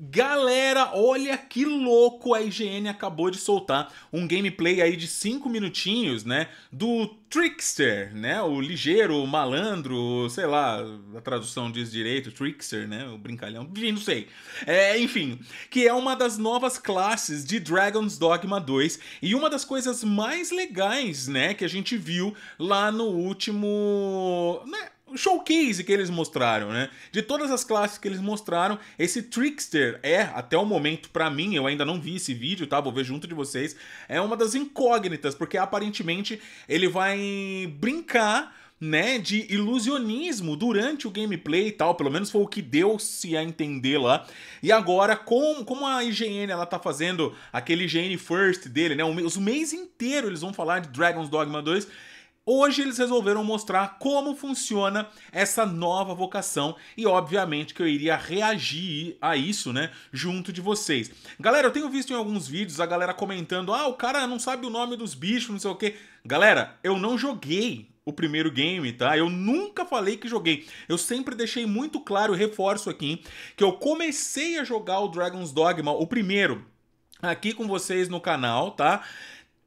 Galera, olha que louco! A IGN acabou de soltar um gameplay aí de 5 minutinhos, né? Do Trickster, né? O ligeiro, o malandro, sei lá, a tradução diz direito, Trickster, né? O brincalhão, não sei. É, enfim, que é uma das novas classes de Dragon's Dogma 2 e uma das coisas mais legais, né? Que a gente viu lá no último. Né? showcase que eles mostraram, né? De todas as classes que eles mostraram, esse Trickster é, até o momento, para mim, eu ainda não vi esse vídeo, tá? Vou ver junto de vocês. É uma das incógnitas, porque aparentemente ele vai brincar né, de ilusionismo durante o gameplay e tal, pelo menos foi o que deu-se a entender lá. E agora, com, como a IGN ela tá fazendo aquele IGN First dele, né, os mês inteiro eles vão falar de Dragon's Dogma 2, Hoje eles resolveram mostrar como funciona essa nova vocação e obviamente que eu iria reagir a isso, né, junto de vocês. Galera, eu tenho visto em alguns vídeos a galera comentando: "Ah, o cara não sabe o nome dos bichos, não sei o quê". Galera, eu não joguei o primeiro game, tá? Eu nunca falei que joguei. Eu sempre deixei muito claro, reforço aqui, que eu comecei a jogar o Dragon's Dogma, o primeiro, aqui com vocês no canal, tá?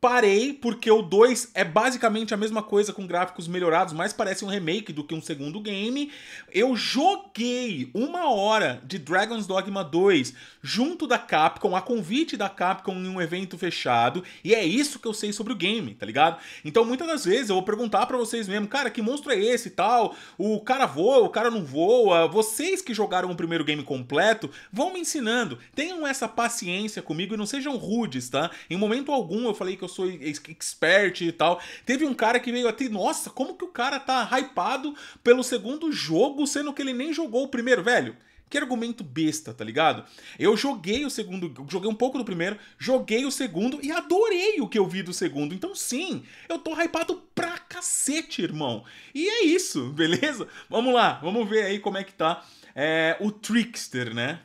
Parei porque o 2 é basicamente a mesma coisa com gráficos melhorados, mas parece um remake do que um segundo game. Eu joguei uma hora de Dragon's Dogma 2 junto da Capcom, a convite da Capcom em um evento fechado, e é isso que eu sei sobre o game, tá ligado? Então muitas das vezes eu vou perguntar para vocês mesmo, cara, que monstro é esse e tal? O cara voa, o cara não voa. Vocês que jogaram o primeiro game completo vão me ensinando. Tenham essa paciência comigo e não sejam rudes, tá? Em momento algum eu falei que eu sou expert e tal. Teve um cara que veio até, nossa, como que o cara tá hypado pelo segundo jogo, sendo que ele nem jogou o primeiro, velho? Que argumento besta, tá ligado? Eu joguei o segundo, joguei um pouco do primeiro, joguei o segundo e adorei o que eu vi do segundo. Então, sim, eu tô hypado pra cacete, irmão. E é isso, beleza? Vamos lá, vamos ver aí como é que tá é, o Trickster, né?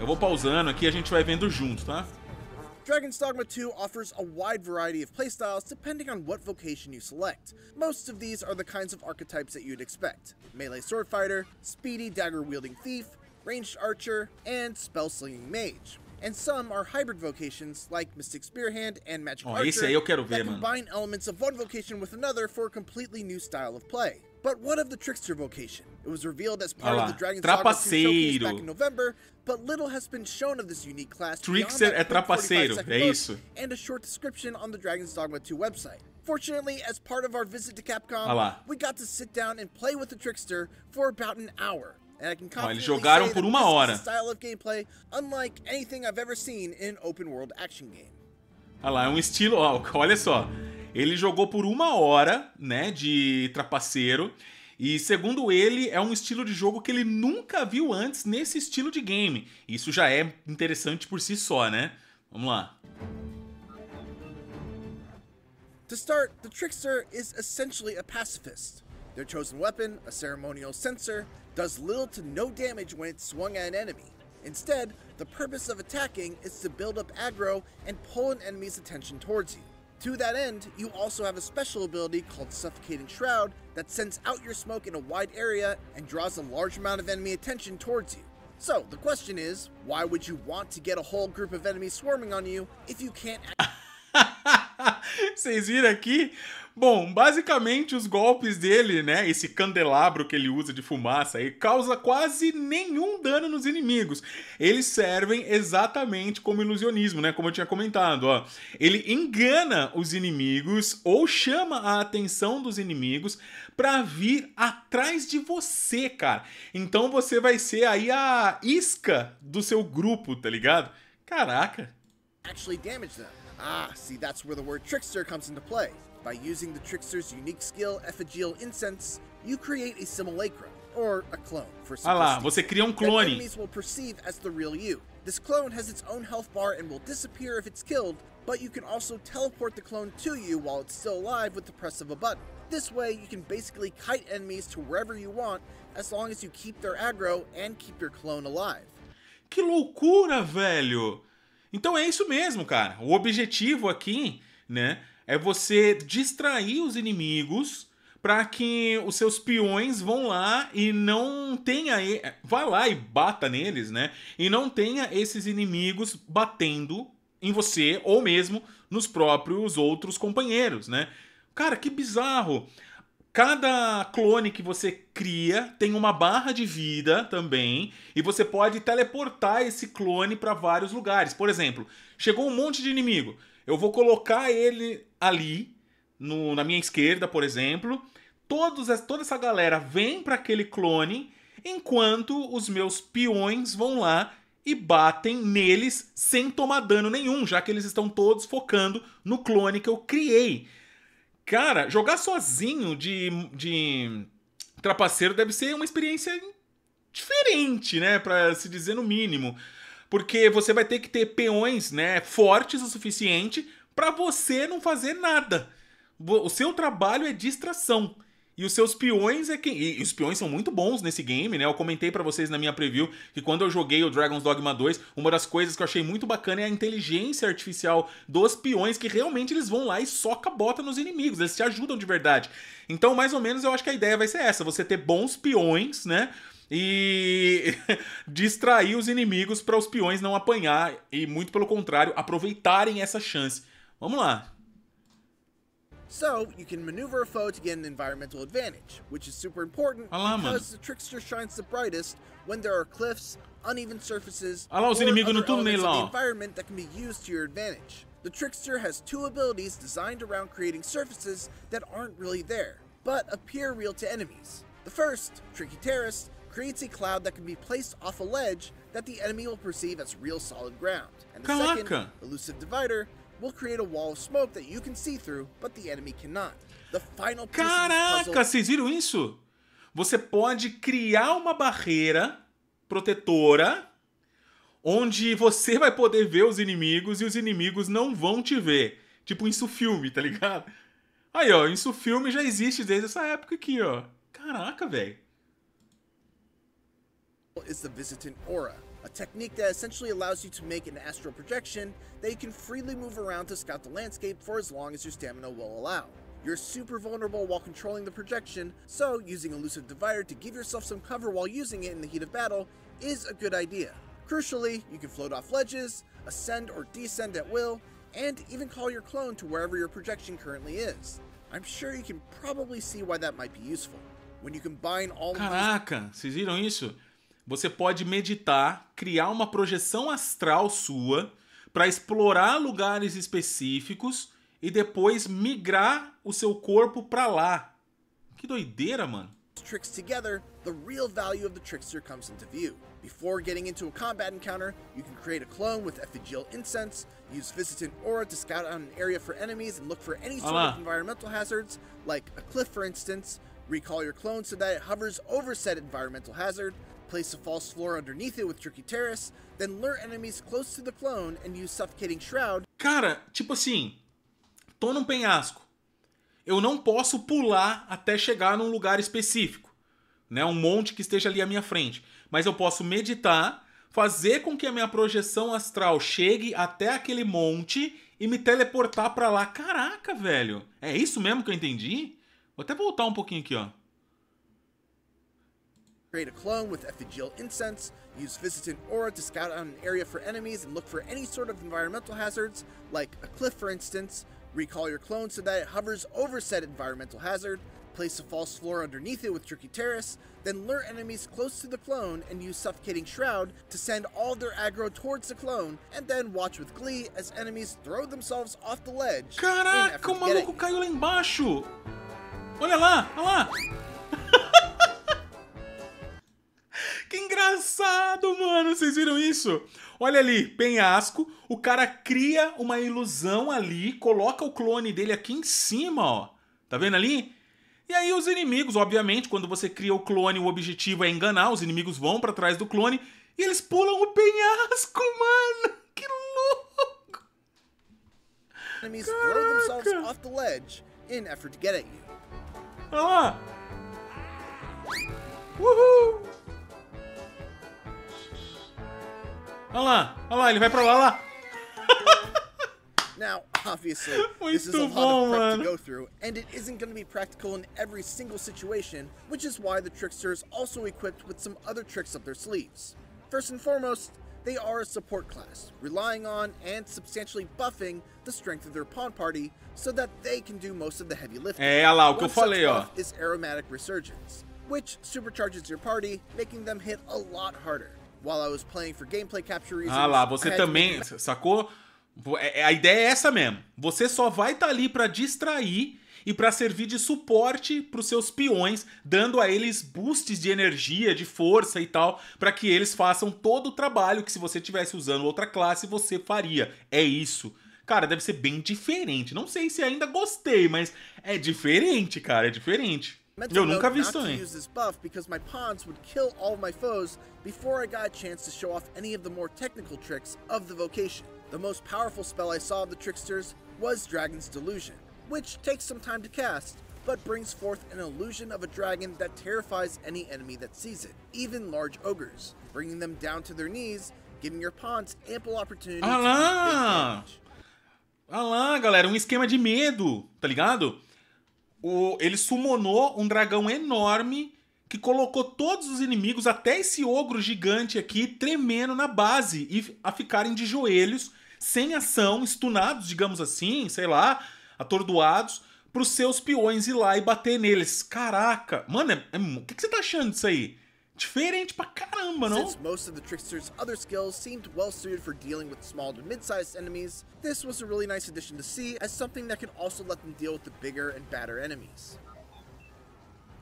Eu vou pausando aqui e a gente vai vendo junto, tá? Dragon's Dogma 2 offers a wide variety of playstyles depending on what vocation you select. Most of these are the kinds of archetypes that you'd expect melee sword fighter, speedy dagger wielding thief, ranged archer, and spell slinging mage. And some are hybrid vocations like Mystic Spearhand and Magic oh, Archer ver, that combine mano. elements of one vocation with another for a completely new style of play. But what of the trickster vocation? It was revealed as part of the Dragon trapaceiro. back in November, but little has been shown of this unique class. Trickster é trapaceiro, é isso. And a short description on the Dragon's Dogma 2 website. Fortunately, as part of our visit to Capcom, we got to sit down and play with the trickster for about an hour. And I can confidently say por uma Style of gameplay unlike anything I've ever seen in an open world action game. Ah lá, é um estilo, olha só. Ele jogou por uma hora, né, de trapaceiro. E segundo ele, é um estilo de jogo que ele nunca viu antes nesse estilo de game. Isso já é interessante por si só, né? Vamos lá. To start, the trickster is essentially a pacifist. Their chosen weapon, a ceremonial censer, does little to no damage when it's swung at an enemy. Instead, the purpose of attacking is to build up aggro and pull an enemy's attention towards you. To that end, you also have a special ability called Suffocating Shroud that sends out your smoke in a wide area and draws a large amount of enemy attention towards you. So, the question is, why would you want to get a whole group of enemies swarming on you if you can't Vocês viram aqui? Bom, basicamente os golpes dele, né, esse candelabro que ele usa de fumaça aí, causa quase nenhum dano nos inimigos. Eles servem exatamente como ilusionismo, né, como eu tinha comentado, ó. Ele engana os inimigos ou chama a atenção dos inimigos para vir atrás de você, cara. Então você vai ser aí a isca do seu grupo, tá ligado? Caraca, actually damage them. Ah, see, that's where the word trickster comes into play. By using the trickster's unique skill, Effigial Incense, you create a simulacrum, or a clone, for Ah lá, você cria um clone. enemies will perceive as the real you. This clone has its own health bar and will disappear if it's killed, but you can also teleport the clone to you while it's still alive with the press of a button. This way, you can basically kite enemies to wherever you want, as long as you keep their aggro and keep your clone alive. Que loucura, velho! Então é isso mesmo, cara. O objetivo aqui, né, é você distrair os inimigos para que os seus peões vão lá e não tenha vá lá e bata neles, né? E não tenha esses inimigos batendo em você ou mesmo nos próprios outros companheiros, né? Cara, que bizarro. Cada clone que você cria tem uma barra de vida também, e você pode teleportar esse clone para vários lugares. Por exemplo, chegou um monte de inimigo, eu vou colocar ele ali, no, na minha esquerda, por exemplo. Todos, toda essa galera vem para aquele clone, enquanto os meus peões vão lá e batem neles sem tomar dano nenhum, já que eles estão todos focando no clone que eu criei. Cara, jogar sozinho de, de trapaceiro deve ser uma experiência diferente, né? Pra se dizer no mínimo. Porque você vai ter que ter peões, né? Fortes o suficiente para você não fazer nada. O seu trabalho é distração. E os seus peões é quem. E os peões são muito bons nesse game, né? Eu comentei para vocês na minha preview que quando eu joguei o Dragon's Dogma 2, uma das coisas que eu achei muito bacana é a inteligência artificial dos peões, que realmente eles vão lá e soca bota nos inimigos, eles te ajudam de verdade. Então, mais ou menos, eu acho que a ideia vai ser essa: você ter bons peões, né? e distrair os inimigos para os peões não apanhar e muito pelo contrário aproveitarem essa chance. Vamos lá. So, you can maneuver a foe to get an environmental advantage, which is super important because the Trickster shines the brightest when there are cliffs, uneven surfaces, Olha lá os inimigos environment that can be used to your advantage. The Trickster has two abilities designed around creating surfaces that aren't really there, but appear real to enemies. The first, Tricky Terrace, creates a cloud that can be placed off a ledge that the enemy will perceive as real solid ground. And the second, Elusive Divider, will create a wall of smoke that you can see through, but the enemy cannot. The final Caraca, vocês viram isso? Você pode criar uma barreira protetora onde você vai poder ver os inimigos e os inimigos não vão te ver. Tipo isso filme, tá ligado? Aí, ó, isso filme já existe desde essa época aqui, ó. Caraca, velho. Is the visitant aura. a technique that essentially allows you to make an astral projection that you can freely move around to scout the landscape for as long as your stamina will allow. You're super vulnerable while controlling the projection, so using Elusive Divider to give yourself some cover while using it in the heat of battle is a good idea. Crucially, you can float off ledges, ascend or descend at will, and even call your clone to wherever your projection currently is. I'm sure you can probably see why that might be useful. When you combine all Caraca, these... vocês viram isso? você pode meditar, criar uma projeção astral sua para explorar lugares específicos e depois migrar o seu corpo para lá. Que doideira, mano. Tricks together, the real value of the trickster comes into view. Before getting into a combat encounter, you can create a clone with effigial incense, use visitant aura to scout out an area for enemies and look for any sort of ah. environmental hazards, like a cliff for instance, recall your clone so that it hovers over said environmental hazard, Place a false floor underneath it with Tricky Terrace, then lure enemies close to the clone and use Suffocating Shroud. Cara, tipo assim, tô num penhasco. Eu não posso pular até chegar num lugar específico, né? Um monte que esteja ali à minha frente. Mas eu posso meditar, fazer com que a minha projeção astral chegue até aquele monte e me teleportar para lá. Caraca, velho. É isso mesmo que eu entendi? Vou até voltar um pouquinho aqui, ó. Create a clone with effigial incense, use Visitant Aura to scout out an area for enemies and look for any sort of environmental hazards, like a cliff for instance, recall your clone so that it hovers over said environmental hazard, place a false floor underneath it with Tricky Terrace, then lure enemies close to the clone and use Suffocating Shroud to send all their aggro towards the clone, and then watch with glee as enemies throw themselves off the ledge. Caraca, o maluco caiu lá embaixo! Olha lá, olha lá! engraçado, mano. Vocês viram isso? Olha ali, penhasco. O cara cria uma ilusão ali, coloca o clone dele aqui em cima, ó. Tá vendo ali? E aí os inimigos, obviamente, quando você cria o clone, o objetivo é enganar, os inimigos vão para trás do clone e eles pulam o penhasco, mano. Que louco. Olha lá. Uhul. Olha lá, olha lá, ele vai pra lá, lá. Now, obviously, this is a lot of prep to go through, and it isn't going to be practical in every single situation, which is why the Trickster is also equipped with some other tricks up their sleeves. First and foremost, they are a support class, relying on and substantially buffing the strength of their pawn party so that they can do most of the heavy lifting. Hey, lá, o One que eu falei, ó. is aromatic resurgence, which supercharges your party, making them hit a lot harder. while I was playing for gameplay capture reasons. Ah lá, você também, to... sacou? É, é, a ideia é essa mesmo. Você só vai estar tá ali para distrair e para servir de suporte para os seus peões, dando a eles boosts de energia, de força e tal, para que eles façam todo o trabalho que se você tivesse usando outra classe você faria. É isso. Cara, deve ser bem diferente. Não sei se ainda gostei, mas é diferente, cara, é diferente. Mental Eu nunca vi isso também. use this buff because my pawns would kill all my foes before I got a chance to show off any of the more technical tricks of the vocation. The most powerful spell I saw of the tricksters was Dragon's Delusion, which takes some time to cast, but brings forth an illusion of a dragon that terrifies any enemy that sees it, even large ogres, bringing them down to their knees, giving your pawns ample opportunity ah to Ah lá, galera, um esquema de medo, tá ligado? o, ele summonou um dragão enorme que colocou todos os inimigos, até esse ogro gigante aqui, tremendo na base e a ficarem de joelhos, sem ação, estunados, digamos assim, sei lá, atordoados, pros seus peões ir lá e bater neles. Caraca, mano, o é, é, que, que você tá achando disso aí? diferente pra caramba, não? Since most of the Trickster's other skills seemed well suited for dealing with small to mid-sized enemies, this was a really nice addition to see as something that could also let them deal with the bigger and badder enemies.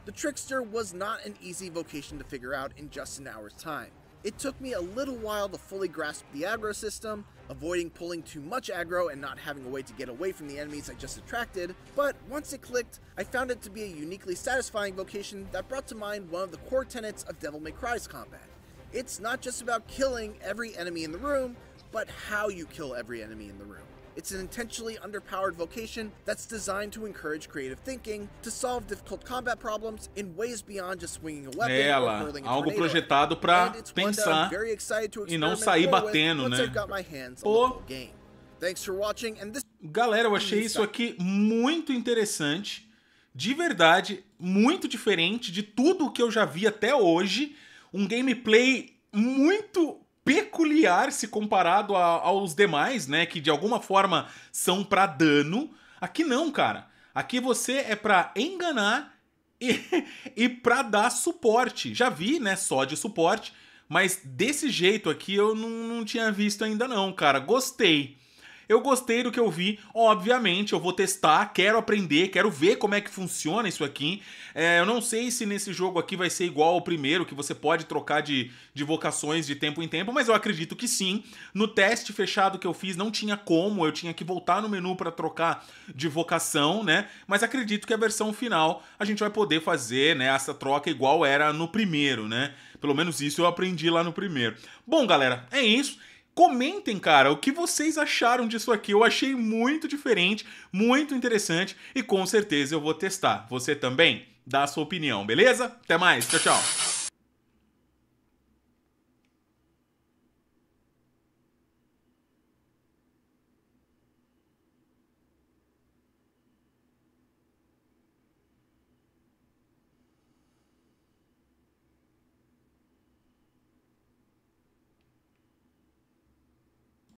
The Trickster was not an easy vocation to figure out in just an hour's time. It took me a little while to fully grasp the aggro system, avoiding pulling too much aggro and not having a way to get away from the enemies I just attracted, but once it clicked, I found it to be a uniquely satisfying vocation that brought to mind one of the core tenets of Devil May Cry's combat. It's not just about killing every enemy in the room, but how you kill every enemy in the room. It's an intentionally underpowered vocation that's designed to encourage creative thinking, to solve difficult combat problems in ways beyond just swinging a weapon é Ela, or hurling a algo projetado para pensar e não sair batendo, né? Pô. Galera, eu achei isso aqui muito interessante. De verdade, muito diferente de tudo que eu já vi até hoje. Um gameplay muito se comparado a, aos demais, né? Que de alguma forma são para dano. Aqui não, cara. Aqui você é para enganar e, e para dar suporte. Já vi, né? Só de suporte. Mas desse jeito aqui eu não, não tinha visto ainda, não, cara. Gostei. Eu gostei do que eu vi, obviamente, eu vou testar, quero aprender, quero ver como é que funciona isso aqui. É, eu não sei se nesse jogo aqui vai ser igual ao primeiro, que você pode trocar de, de vocações de tempo em tempo, mas eu acredito que sim. No teste fechado que eu fiz, não tinha como, eu tinha que voltar no menu para trocar de vocação, né? Mas acredito que a versão final a gente vai poder fazer né, essa troca igual era no primeiro, né? Pelo menos isso eu aprendi lá no primeiro. Bom, galera, é isso. Comentem, cara, o que vocês acharam disso aqui. Eu achei muito diferente, muito interessante e com certeza eu vou testar. Você também? Dá a sua opinião, beleza? Até mais, tchau, tchau.